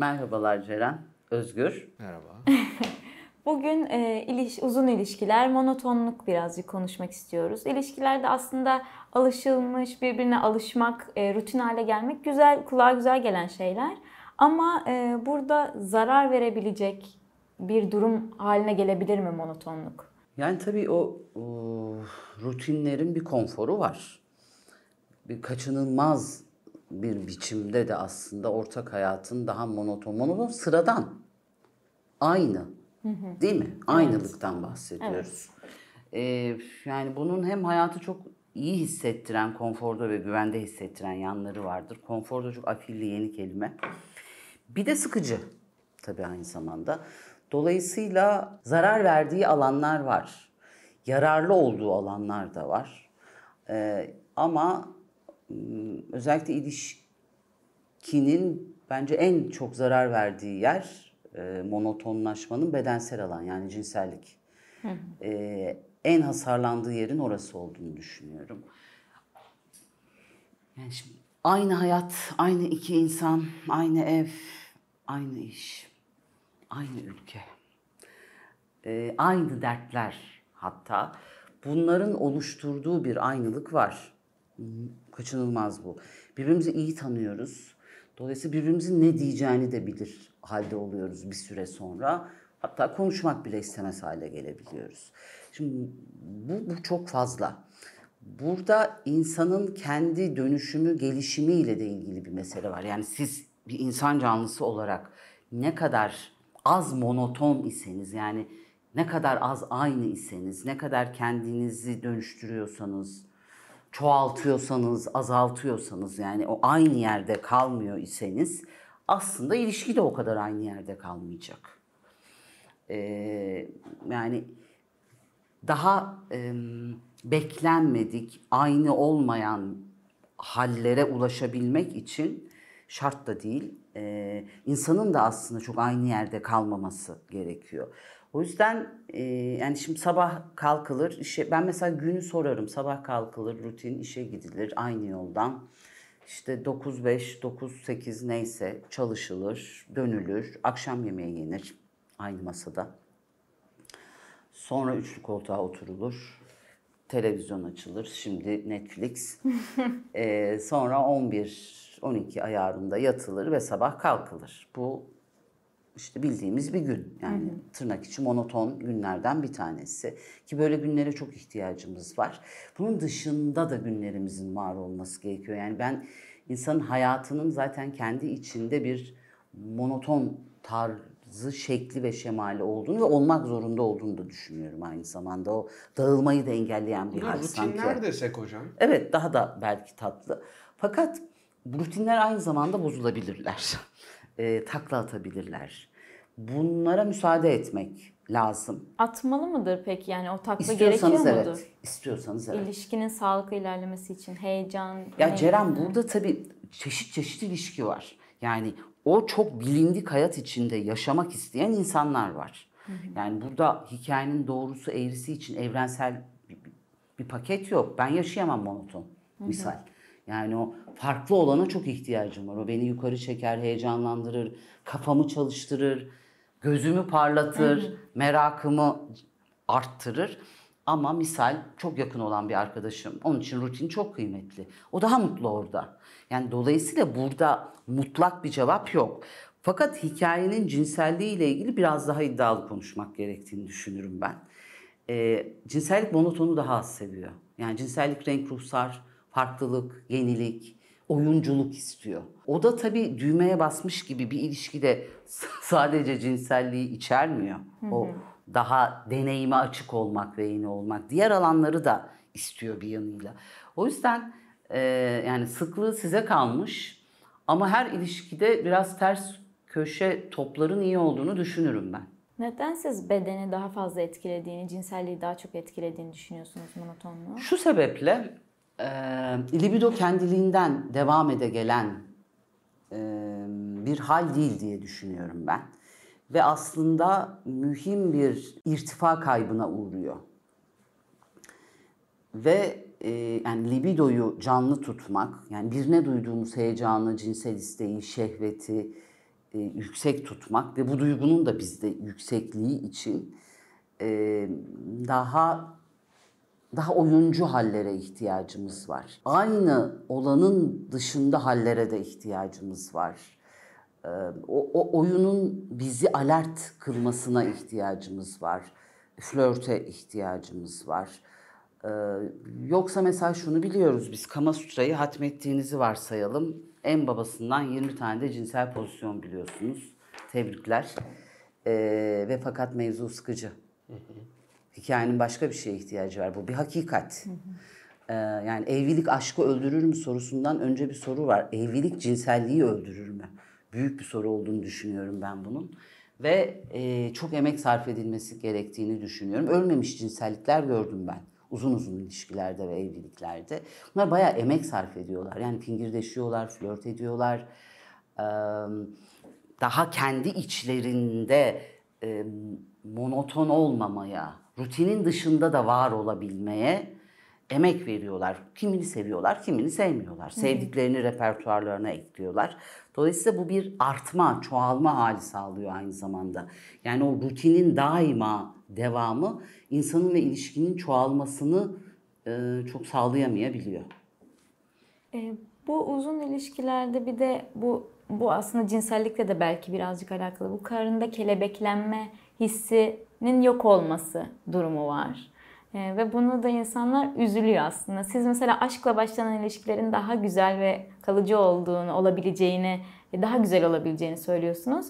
Merhabalar Ceren, Özgür. Merhaba. Bugün e, iliş, uzun ilişkiler, monotonluk birazcık konuşmak istiyoruz. İlişkilerde aslında alışılmış, birbirine alışmak, e, rutin hale gelmek güzel, kulağa güzel gelen şeyler. Ama e, burada zarar verebilecek bir durum haline gelebilir mi monotonluk? Yani tabii o, o rutinlerin bir konforu var. Bir kaçınılmaz bir biçimde de aslında ortak hayatın daha monoton, monoton sıradan, aynı değil mi? Aynılıktan bahsediyoruz. Evet. Ee, yani bunun hem hayatı çok iyi hissettiren, konforda ve güvende hissettiren yanları vardır. Konforda çok afilli yeni kelime. Bir de sıkıcı tabii aynı zamanda. Dolayısıyla zarar verdiği alanlar var. Yararlı olduğu alanlar da var. Ee, ama Hmm, özellikle ilişkinin bence en çok zarar verdiği yer e, monotonlaşmanın bedensel alan yani cinsellik. E, en hasarlandığı yerin orası olduğunu düşünüyorum. Yani şimdi aynı hayat, aynı iki insan, aynı ev, aynı iş, aynı ülke, e, aynı dertler hatta bunların oluşturduğu bir aynılık var hmm, Kaçınılmaz bu. Birbirimizi iyi tanıyoruz. Dolayısıyla birbirimizin ne diyeceğini de bilir halde oluyoruz bir süre sonra. Hatta konuşmak bile istemez hale gelebiliyoruz. Şimdi bu, bu çok fazla. Burada insanın kendi dönüşümü, gelişimiyle de ilgili bir mesele var. Yani siz bir insan canlısı olarak ne kadar az monoton iseniz yani ne kadar az aynı iseniz, ne kadar kendinizi dönüştürüyorsanız, çoğaltıyorsanız, azaltıyorsanız yani o aynı yerde kalmıyor iseniz aslında ilişki de o kadar aynı yerde kalmayacak. Ee, yani daha e, beklenmedik, aynı olmayan hallere ulaşabilmek için şart da değil, e, insanın da aslında çok aynı yerde kalmaması gerekiyor. O yüzden e, yani şimdi sabah kalkılır. Işe, ben mesela günü sorarım. Sabah kalkılır, rutin işe gidilir aynı yoldan. İşte 9-5, 9-8 neyse çalışılır, dönülür. Akşam yemeği yenir aynı masada. Sonra üçlü koltuğa oturulur. Televizyon açılır. Şimdi Netflix. ee, sonra 11-12 ayarında yatılır ve sabah kalkılır. Bu işte bildiğimiz bir gün yani hı hı. tırnak içi monoton günlerden bir tanesi ki böyle günlere çok ihtiyacımız var. Bunun dışında da günlerimizin var olması gerekiyor. Yani ben insanın hayatının zaten kendi içinde bir monoton tarzı, şekli ve şemali olduğunu ve olmak zorunda olduğunu da düşünüyorum aynı zamanda. O dağılmayı da engelleyen bir hal sanki. Rutinler desek hocam. Evet daha da belki tatlı. Fakat rutinler aynı zamanda bozulabilirler. e, takla atabilirler bunlara müsaade etmek lazım. Atmalı mıdır peki yani o takla gerekiyor mudur? evet. mudur? İstiyorsanız evet. İlişkinin sağlıklı ilerlemesi için heyecan. Ya heyecan. Ceren burada tabii çeşit çeşit ilişki var. Yani o çok bilindik hayat içinde yaşamak isteyen insanlar var. Yani burada hikayenin doğrusu eğrisi için evrensel bir, bir paket yok. Ben yaşayamam monoton misal. Yani o farklı olana çok ihtiyacım var. O beni yukarı çeker, heyecanlandırır, kafamı çalıştırır gözümü parlatır, merakımı arttırır. Ama misal çok yakın olan bir arkadaşım. Onun için rutin çok kıymetli. O daha mutlu orada. Yani dolayısıyla burada mutlak bir cevap yok. Fakat hikayenin cinselliği ile ilgili biraz daha iddialı konuşmak gerektiğini düşünürüm ben. E, cinsellik monotonu daha az seviyor. Yani cinsellik renk, ruhsar, farklılık, yenilik, oyunculuk istiyor. O da tabii düğmeye basmış gibi bir ilişkide sadece cinselliği içermiyor. Hı hı. O daha deneyime açık olmak ve yeni olmak. Diğer alanları da istiyor bir yanıyla. O yüzden e, yani sıklığı size kalmış ama her ilişkide biraz ters köşe topların iyi olduğunu düşünürüm ben. Neden siz bedeni daha fazla etkilediğini, cinselliği daha çok etkilediğini düşünüyorsunuz monotonluğu? Şu sebeple e, libido kendiliğinden devam ede gelen e, bir hal değil diye düşünüyorum ben. Ve aslında mühim bir irtifa kaybına uğruyor. Ve e, yani libidoyu canlı tutmak, yani birine duyduğumuz heyecanı, cinsel isteği, şehveti e, yüksek tutmak ve bu duygunun da bizde yüksekliği için e, daha daha oyuncu hallere ihtiyacımız var. Aynı olanın dışında hallere de ihtiyacımız var. Ee, o, o oyunun bizi alert kılmasına ihtiyacımız var. Flörte ihtiyacımız var. Ee, yoksa mesela şunu biliyoruz biz Kama Sutra'yı hatmettiğinizi varsayalım. En babasından 20 tane de cinsel pozisyon biliyorsunuz. Tebrikler. Ee, ve fakat mevzu sıkıcı. Hı hı. Hikayenin başka bir şeye ihtiyacı var. Bu bir hakikat. Hı hı. Ee, yani evlilik aşkı öldürür mü sorusundan önce bir soru var. Evlilik cinselliği öldürür mü? Büyük bir soru olduğunu düşünüyorum ben bunun. Ve e, çok emek sarf edilmesi gerektiğini düşünüyorum. Ölmemiş cinsellikler gördüm ben. Uzun uzun ilişkilerde ve evliliklerde. Bunlar bayağı emek sarf ediyorlar. Yani fingirdeşiyorlar, flört ediyorlar. Ee, daha kendi içlerinde e, monoton olmamaya, rutinin dışında da var olabilmeye emek veriyorlar. Kimini seviyorlar, kimini sevmiyorlar. Sevdiklerini repertuarlarına ekliyorlar. Dolayısıyla bu bir artma, çoğalma hali sağlıyor aynı zamanda. Yani o rutinin daima devamı insanın ve ilişkinin çoğalmasını e, çok sağlayamayabiliyor. E, bu uzun ilişkilerde bir de bu bu aslında cinsellikle de belki birazcık alakalı. Bu karında kelebeklenme hissi nin yok olması durumu var. E, ve bunu da insanlar üzülüyor aslında. Siz mesela aşkla başlanan ilişkilerin daha güzel ve kalıcı olduğunu, olabileceğini, daha güzel olabileceğini söylüyorsunuz.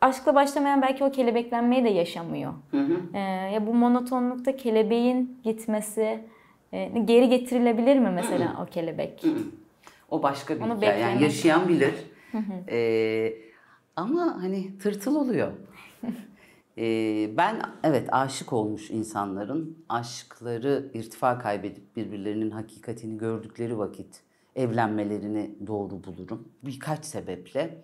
Aşkla başlamayan belki o kelebeklenmeyi de yaşamıyor. Hı hı. E, ya bu monotonlukta kelebeğin gitmesi e, geri getirilebilir mi mesela hı hı. o kelebek? Hı hı. O başka bir Onu hikaye. Yani yaşayan bilir. Hı hı. E, ama hani tırtıl oluyor. Ee, ben evet aşık olmuş insanların aşkları irtifa kaybedip birbirlerinin hakikatini gördükleri vakit evlenmelerini doğru bulurum. Birkaç sebeple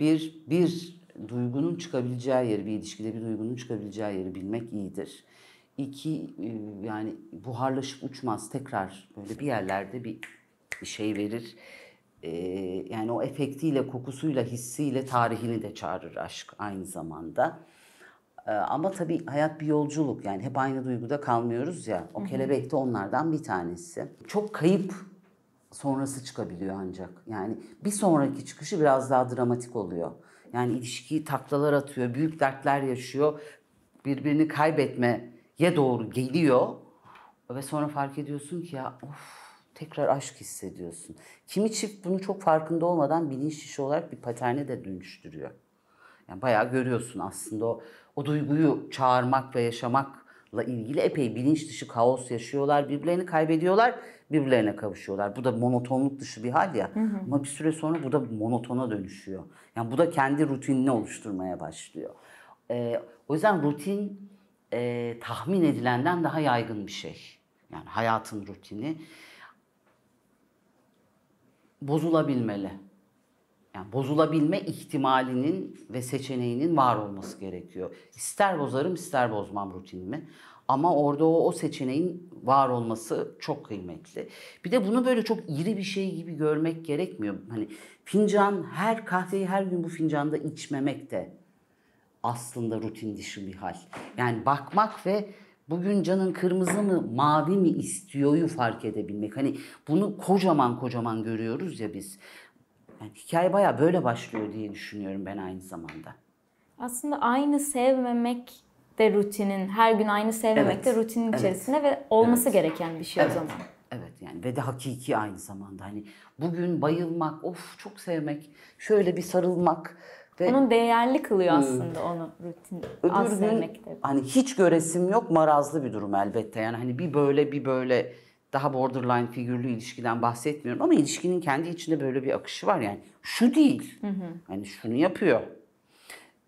bir bir duygunun çıkabileceği yeri, bir ilişkide bir duygunun çıkabileceği yeri bilmek iyidir. İki, e, yani buharlaşıp uçmaz tekrar böyle bir yerlerde bir şey verir. Ee, yani o efektiyle, kokusuyla, hissiyle tarihini de çağırır aşk aynı zamanda. Ee, ama tabii hayat bir yolculuk yani hep aynı duyguda kalmıyoruz ya. O kelebek de onlardan bir tanesi. Çok kayıp sonrası çıkabiliyor ancak. Yani bir sonraki çıkışı biraz daha dramatik oluyor. Yani ilişkiyi taklalar atıyor, büyük dertler yaşıyor. Birbirini kaybetmeye doğru geliyor. Ve sonra fark ediyorsun ki ya of tekrar aşk hissediyorsun. Kimi çift bunu çok farkında olmadan bilinç dışı olarak bir paterne de dönüştürüyor. Yani bayağı görüyorsun aslında o, o duyguyu çağırmak ve yaşamakla ilgili epey bilinç dışı kaos yaşıyorlar. Birbirlerini kaybediyorlar, birbirlerine kavuşuyorlar. Bu da monotonluk dışı bir hal ya. Hı hı. Ama bir süre sonra bu da monotona dönüşüyor. Yani bu da kendi rutinini oluşturmaya başlıyor. Ee, o yüzden rutin e, tahmin edilenden daha yaygın bir şey. Yani hayatın rutini bozulabilmeli yani bozulabilme ihtimalinin ve seçeneğinin var olması gerekiyor. İster bozarım ister bozmam rutinimi. Ama orada o, o seçeneğin var olması çok kıymetli. Bir de bunu böyle çok iri bir şey gibi görmek gerekmiyor. Hani fincan, her kahveyi her gün bu fincanda içmemek de aslında rutin dışı bir hal. Yani bakmak ve bugün canın kırmızı mı mavi mi istiyoyu fark edebilmek. Hani bunu kocaman kocaman görüyoruz ya biz. Yani hikaye baya böyle başlıyor diye düşünüyorum ben aynı zamanda. Aslında aynı sevmemek de rutinin, her gün aynı sevmemek evet, de rutinin evet, ve olması evet, gereken bir şey evet, o zaman. Evet yani ve de hakiki aynı zamanda. Hani bugün bayılmak, of çok sevmek, şöyle bir sarılmak, ve Onun değerli kılıyor hmm. aslında hmm. onu rutin Öbür az gün, de. Hani hiç göresim yok marazlı bir durum elbette. Yani hani bir böyle bir böyle daha borderline figürlü ilişkiden bahsetmiyorum ama ilişkinin kendi içinde böyle bir akışı var yani. Şu değil. Hı Hani şunu yapıyor.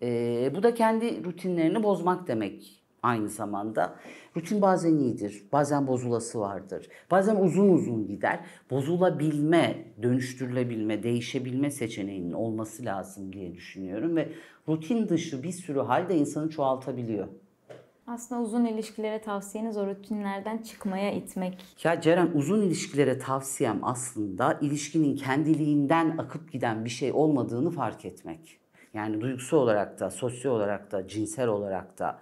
Ee, bu da kendi rutinlerini bozmak demek aynı zamanda. Rutin bazen iyidir, bazen bozulası vardır. Bazen uzun uzun gider. Bozulabilme, dönüştürülebilme, değişebilme seçeneğinin olması lazım diye düşünüyorum ve rutin dışı bir sürü halde insanı çoğaltabiliyor. Aslında uzun ilişkilere tavsiyeniz o rutinlerden çıkmaya itmek. Ya Ceren uzun ilişkilere tavsiyem aslında ilişkinin kendiliğinden akıp giden bir şey olmadığını fark etmek. Yani duygusal olarak da, sosyal olarak da, cinsel olarak da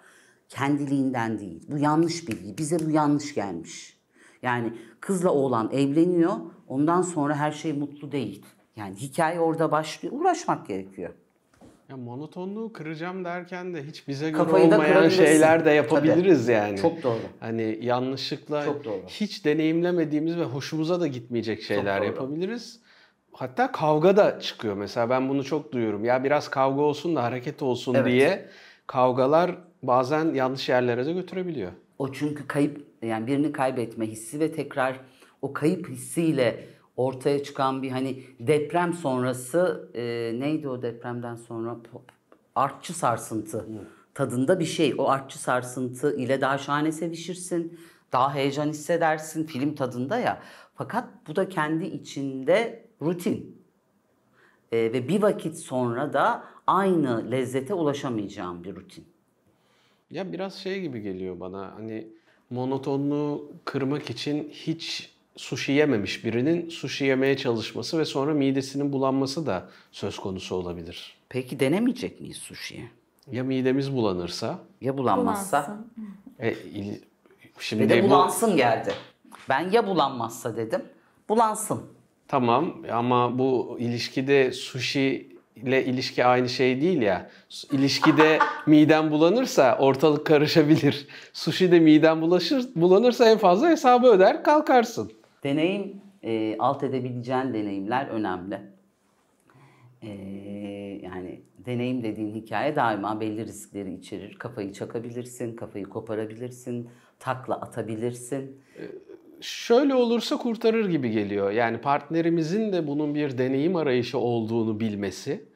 kendiliğinden değil. Bu yanlış bilgi. Bize bu yanlış gelmiş. Yani kızla oğlan evleniyor. Ondan sonra her şey mutlu değil. Yani hikaye orada başlıyor. Uğraşmak gerekiyor monotonluğu kıracağım derken de hiç bize göre Kafayı olmayan şeyler de yapabiliriz Tabii. yani. Çok doğru. Hani yanlışlıkla Çok doğru. hiç deneyimlemediğimiz ve hoşumuza da gitmeyecek şeyler yapabiliriz. Hatta kavga da çıkıyor. Mesela ben bunu çok duyuyorum. Ya biraz kavga olsun da hareket olsun evet. diye kavgalar bazen yanlış yerlere de götürebiliyor. O çünkü kayıp yani birini kaybetme hissi ve tekrar o kayıp hissiyle ortaya çıkan bir hani deprem sonrası e, neydi o depremden sonra artçı sarsıntı tadında bir şey. O artçı sarsıntı ile daha şahane sevişirsin. Daha heyecan hissedersin film tadında ya. Fakat bu da kendi içinde rutin. E, ve bir vakit sonra da aynı lezzete ulaşamayacağım bir rutin. Ya biraz şey gibi geliyor bana. Hani monotonluğu kırmak için hiç sushi yememiş birinin sushi yemeye çalışması ve sonra midesinin bulanması da söz konusu olabilir. Peki denemeyecek miyiz sushi'yi? Ya midemiz bulanırsa? Ya bulanmazsa? E, il- şimdi Ve de bulansın bu... geldi. Ben ya bulanmazsa dedim. Bulansın. Tamam ama bu ilişkide sushi ile ilişki aynı şey değil ya. İlişkide miden bulanırsa ortalık karışabilir. Sushi de miden bulaşır, bulanırsa en fazla hesabı öder kalkarsın. Deneyim, e, alt edebileceğin deneyimler önemli. E, yani deneyim dediğin hikaye daima belli riskleri içerir. Kafayı çakabilirsin, kafayı koparabilirsin, takla atabilirsin. E, şöyle olursa kurtarır gibi geliyor. Yani partnerimizin de bunun bir deneyim arayışı olduğunu bilmesi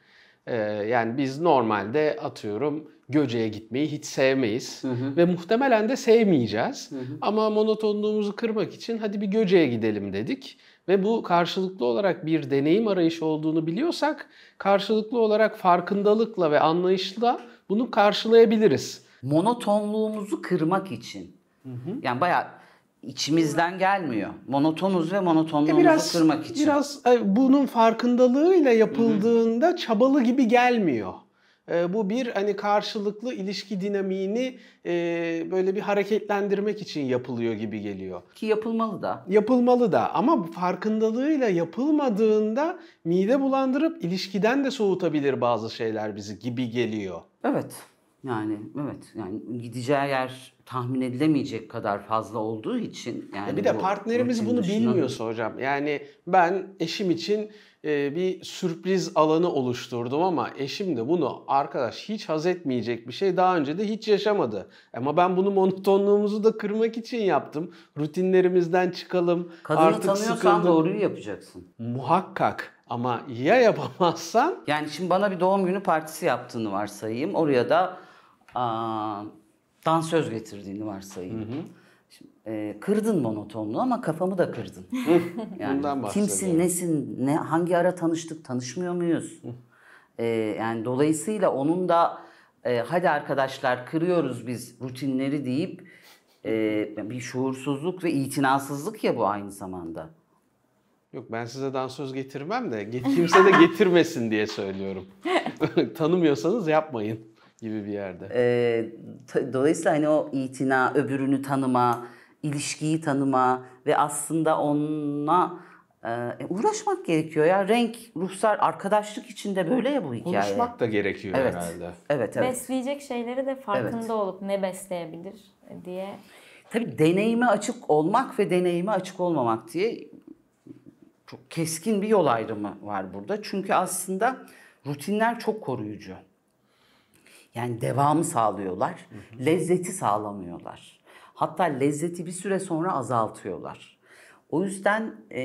ee, yani biz normalde atıyorum Göce'ye gitmeyi hiç sevmeyiz hı hı. ve muhtemelen de sevmeyeceğiz. Hı hı. Ama monotonluğumuzu kırmak için hadi bir Göce'ye gidelim dedik ve bu karşılıklı olarak bir deneyim arayışı olduğunu biliyorsak karşılıklı olarak farkındalıkla ve anlayışla bunu karşılayabiliriz. Monotonluğumuzu kırmak için. Hı hı. Yani bayağı içimizden gelmiyor. Monotonuz ve e, monotonluğumuzu e biraz, kırmak için. Biraz e, bunun farkındalığıyla yapıldığında Hı-hı. çabalı gibi gelmiyor. E, bu bir hani karşılıklı ilişki dinamiğini e, böyle bir hareketlendirmek için yapılıyor gibi geliyor. Ki yapılmalı da. Yapılmalı da ama farkındalığıyla yapılmadığında mide bulandırıp ilişkiden de soğutabilir bazı şeyler bizi gibi geliyor. Evet. Yani evet yani gideceği yer tahmin edilemeyecek kadar fazla olduğu için yani bir de partnerimiz bunu dışına... bilmiyorsa hocam yani ben eşim için e, bir sürpriz alanı oluşturdum ama eşim de bunu arkadaş hiç haz etmeyecek bir şey daha önce de hiç yaşamadı. Ama ben bunu monotonluğumuzu da kırmak için yaptım. Rutinlerimizden çıkalım. Kadını artık tanıyorsan sıkıldım. doğruyu yapacaksın. Muhakkak. Ama ya yapamazsan? Yani şimdi bana bir doğum günü partisi yaptığını varsayayım. Oraya da dansöz getirdiğini varsayayım. Hı hı. Şimdi, e, kırdın monotonluğu ama kafamı da kırdın. yani Bundan kimsin, nesin, ne hangi ara tanıştık, tanışmıyor muyuz? e, yani dolayısıyla onun da e, hadi arkadaşlar kırıyoruz biz rutinleri deyip e, bir şuursuzluk ve itinasızlık ya bu aynı zamanda. Yok ben size dansöz getirmem de kimse de getirmesin diye söylüyorum. Tanımıyorsanız yapmayın gibi bir yerde. E, dolayısıyla hani o itina, öbürünü tanıma, ilişkiyi tanıma ve aslında ona e, e, uğraşmak gerekiyor ya. Renk, ruhsar, arkadaşlık içinde böyle ya bu hikaye. Konuşmak da gerekiyor evet. herhalde. Evet, evet. Besleyecek şeyleri de farkında evet. olup ne besleyebilir diye. Tabii deneyime açık olmak ve deneyime açık olmamak diye çok keskin bir yol ayrımı var burada. Çünkü aslında rutinler çok koruyucu. Yani devamı sağlıyorlar. Hı hı. Lezzeti sağlamıyorlar. Hatta lezzeti bir süre sonra azaltıyorlar. O yüzden e,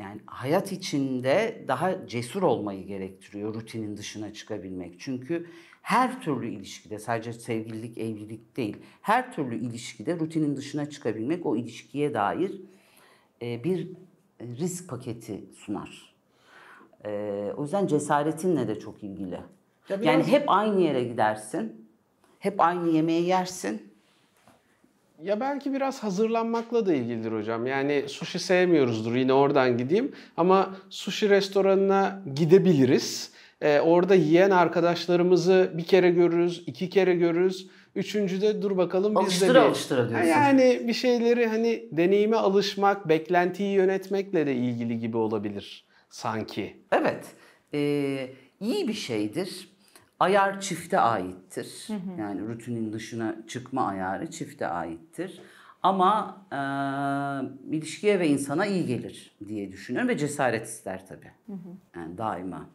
yani hayat içinde daha cesur olmayı gerektiriyor rutinin dışına çıkabilmek. Çünkü her türlü ilişkide sadece sevgililik, evlilik değil. Her türlü ilişkide rutinin dışına çıkabilmek o ilişkiye dair e, bir risk paketi sunar. E, o yüzden cesaretinle de çok ilgili. Ya yani hep aynı yere gidersin. Hep aynı yemeği yersin. Ya belki biraz hazırlanmakla da ilgilidir hocam. Yani sushi sevmiyoruzdur yine oradan gideyim. Ama sushi restoranına gidebiliriz. Ee, orada yiyen arkadaşlarımızı bir kere görürüz, iki kere görürüz. Üçüncüde dur bakalım biz de bir- alıştıra diyorsun. Yani bir şeyleri hani deneyime alışmak, beklentiyi yönetmekle de ilgili gibi olabilir sanki. Evet. Ee, iyi bir şeydir. Ayar çifte aittir. Hı hı. Yani rutinin dışına çıkma ayarı çifte aittir. Ama e, ilişkiye ve insana iyi gelir diye düşünüyorum ve cesaret ister tabii. Hı hı. Yani daima.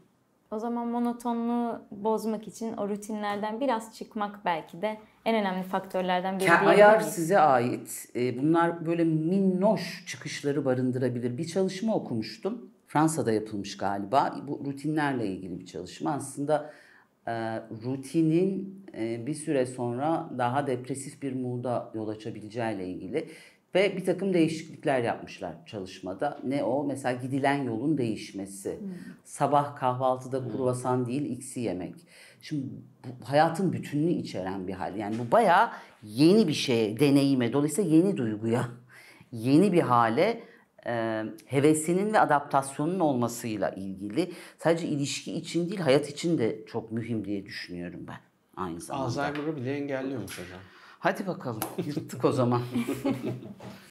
O zaman monotonluğu bozmak için o rutinlerden biraz çıkmak belki de en önemli faktörlerden biri diyebiliriz. Ayar size ait. Bunlar böyle minnoş çıkışları barındırabilir. Bir çalışma okumuştum. Fransa'da yapılmış galiba. Bu rutinlerle ilgili bir çalışma. Aslında e, rutinin e, bir süre sonra daha depresif bir muuda yol açabileceği ile ilgili ve bir takım değişiklikler yapmışlar çalışmada. Ne o? Mesela gidilen yolun değişmesi. Hmm. Sabah kahvaltıda hmm. kruvasan değil x'i yemek. Şimdi bu hayatın bütününü içeren bir hal. Yani bu bayağı yeni bir şeye, deneyime, dolayısıyla yeni duyguya, yeni bir hale e, hevesinin ve adaptasyonun olmasıyla ilgili sadece ilişki için değil hayat için de çok mühim diye düşünüyorum ben aynı zamanda. Alzheimer'ı bile engelliyormuş hocam. Hadi bakalım yırttık o zaman.